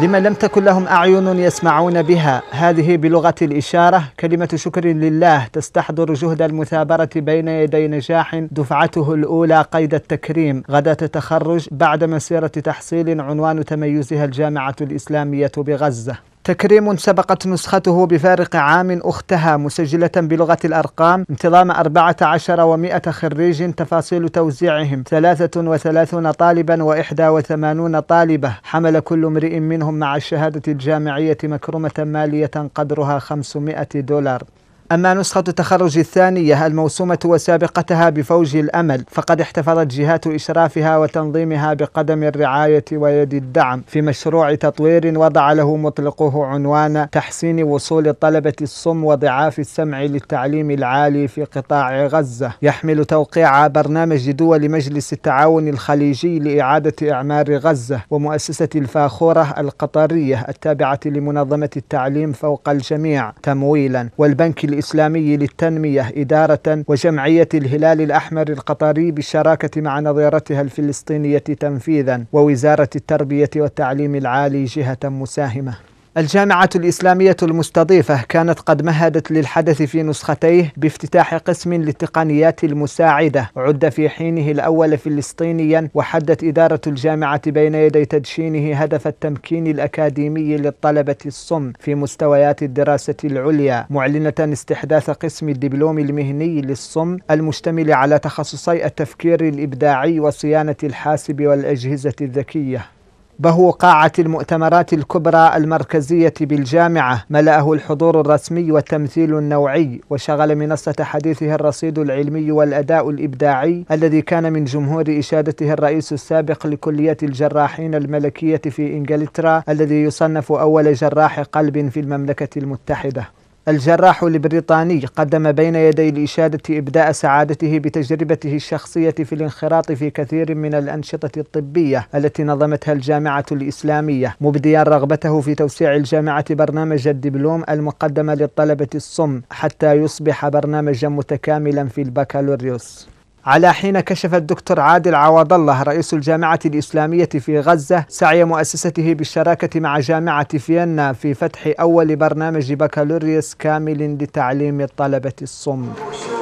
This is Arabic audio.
لما لم تكن لهم أعين يسمعون بها هذه بلغة الإشارة كلمة شكر لله تستحضر جهد المثابرة بين يدي نجاح دفعته الأولى قيد التكريم غدا تتخرج بعد مسيرة تحصيل عنوان تميزها الجامعة الإسلامية بغزة تكريم سبقت نسخته بفارق عام أختها مسجلة بلغة الأرقام انتظام 14 و100 خريج تفاصيل توزيعهم 33 طالبا و81 طالبة حمل كل امرئ منهم مع الشهادة الجامعية مكرمة مالية قدرها 500 دولار أما نسخة التخرج الثانية الموسومة وسابقتها بفوج الأمل فقد احتفظت جهات إشرافها وتنظيمها بقدم الرعاية ويد الدعم في مشروع تطوير وضع له مطلقه عنوان تحسين وصول طلبة الصم وضعاف السمع للتعليم العالي في قطاع غزة يحمل توقيع برنامج دول مجلس التعاون الخليجي لإعادة إعمار غزة ومؤسسة الفاخورة القطرية التابعة لمنظمة التعليم فوق الجميع تمويلا والبنك الإسلامي الإسلامي للتنمية إدارة وجمعية الهلال الأحمر القطري بالشراكة مع نظيرتها الفلسطينية تنفيذا ووزارة التربية والتعليم العالي جهة مساهمة الجامعة الإسلامية المستضيفة كانت قد مهدت للحدث في نسختيه بافتتاح قسم للتقنيات المساعدة عد في حينه الأول فلسطينيا وحدت إدارة الجامعة بين يدي تدشينه هدف التمكين الأكاديمي للطلبة الصم في مستويات الدراسة العليا معلنة استحداث قسم الدبلوم المهني للصم المشتمل على تخصصي التفكير الإبداعي وصيانة الحاسب والأجهزة الذكية بهو قاعة المؤتمرات الكبرى المركزية بالجامعة ملأه الحضور الرسمي والتمثيل النوعي وشغل منصة حديثه الرصيد العلمي والأداء الإبداعي الذي كان من جمهور إشادته الرئيس السابق لكلية الجراحين الملكية في إنجلترا الذي يصنف أول جراح قلب في المملكة المتحدة الجراح البريطاني قدم بين يدي الإشادة إبداء سعادته بتجربته الشخصية في الانخراط في كثير من الأنشطة الطبية التي نظمتها الجامعة الإسلامية مبديا رغبته في توسيع الجامعة برنامج الدبلوم المقدم للطلبة الصم حتى يصبح برنامجا متكاملا في البكالوريوس على حين كشف الدكتور عادل عوض الله رئيس الجامعة الإسلامية في غزة سعي مؤسسته بالشراكة مع جامعة فيينا في فتح أول برنامج بكالوريوس كامل لتعليم الطلبة الصم.